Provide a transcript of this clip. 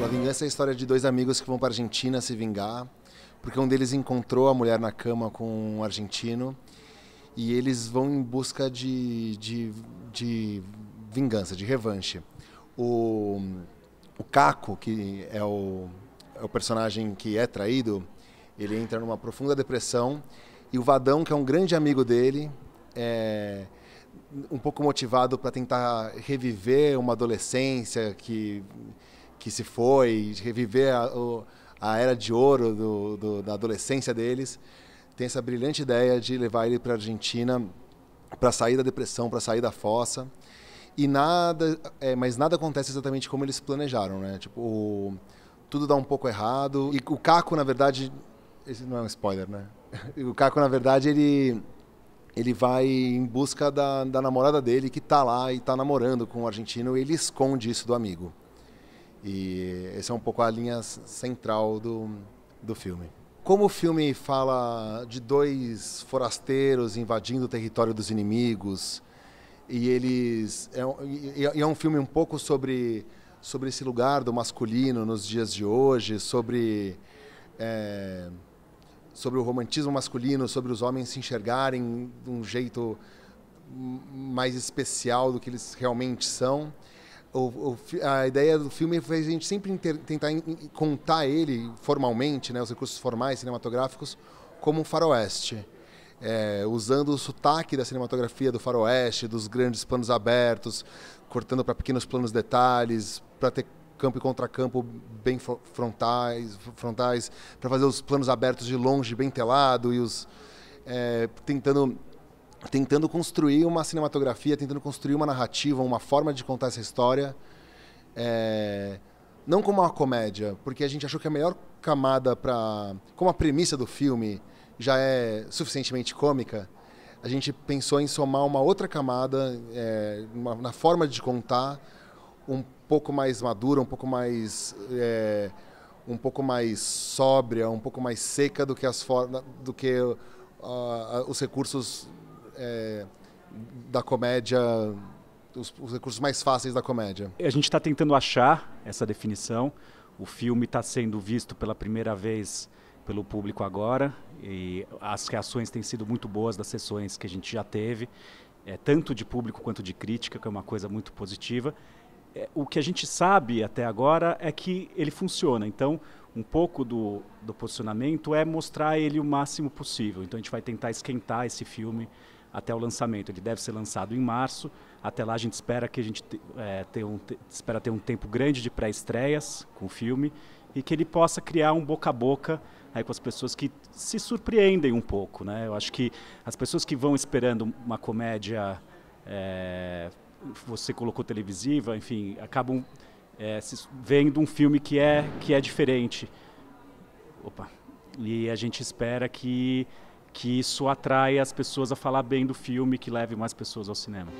La Vingança é a história de dois amigos que vão para a Argentina se vingar, porque um deles encontrou a mulher na cama com um argentino e eles vão em busca de, de, de vingança, de revanche. O, o Caco, que é o, é o personagem que é traído, ele entra numa profunda depressão e o Vadão, que é um grande amigo dele, é, um pouco motivado para tentar reviver uma adolescência que, que se foi, reviver a, a era de ouro do, do, da adolescência deles, tem essa brilhante ideia de levar ele para a Argentina para sair da depressão, para sair da fossa. E nada, é, mas nada acontece exatamente como eles planejaram, né? Tipo, o, tudo dá um pouco errado. E o Caco, na verdade, esse não é um spoiler, né? O Caco, na verdade, ele ele vai em busca da, da namorada dele que está lá e está namorando com o um argentino e ele esconde isso do amigo. E essa é um pouco a linha central do, do filme. Como o filme fala de dois forasteiros invadindo o território dos inimigos, e eles. É, e é um filme um pouco sobre, sobre esse lugar do masculino nos dias de hoje, sobre. É, sobre o romantismo masculino, sobre os homens se enxergarem de um jeito mais especial do que eles realmente são. O, o, a ideia do filme foi a gente sempre inter, tentar in, contar ele formalmente, né, os recursos formais cinematográficos, como um faroeste. É, usando o sotaque da cinematografia do faroeste, dos grandes planos abertos, cortando para pequenos planos detalhes, para ter campo e contra-campo bem frontais, frontais para fazer os planos abertos de longe bem telado e os é, tentando tentando construir uma cinematografia, tentando construir uma narrativa, uma forma de contar essa história, é, não como uma comédia, porque a gente achou que a melhor camada para como a premissa do filme já é suficientemente cômica, a gente pensou em somar uma outra camada é, uma, na forma de contar um pouco mais madura, um pouco mais é, um pouco mais sóbria, um pouco mais seca do que as do que uh, os recursos é, da comédia, os, os, recursos mais fáceis da comédia. A gente está tentando achar essa definição. O filme está sendo visto pela primeira vez pelo público agora e as reações têm sido muito boas das sessões que a gente já teve, é, tanto de público quanto de crítica, que é uma coisa muito positiva é, o que a gente sabe até agora é que ele funciona. Então, um pouco do, do posicionamento é mostrar ele o máximo possível. Então, a gente vai tentar esquentar esse filme até o lançamento. Ele deve ser lançado em março. Até lá, a gente espera que a gente te, é, ter um, te, espera ter um tempo grande de pré-estreias com o filme e que ele possa criar um boca a boca aí com as pessoas que se surpreendem um pouco, né? Eu acho que as pessoas que vão esperando uma comédia é, você colocou televisiva, enfim, acabam é, vendo um filme que é, que é diferente. Opa. E a gente espera que, que isso atraia as pessoas a falar bem do filme, que leve mais pessoas ao cinema.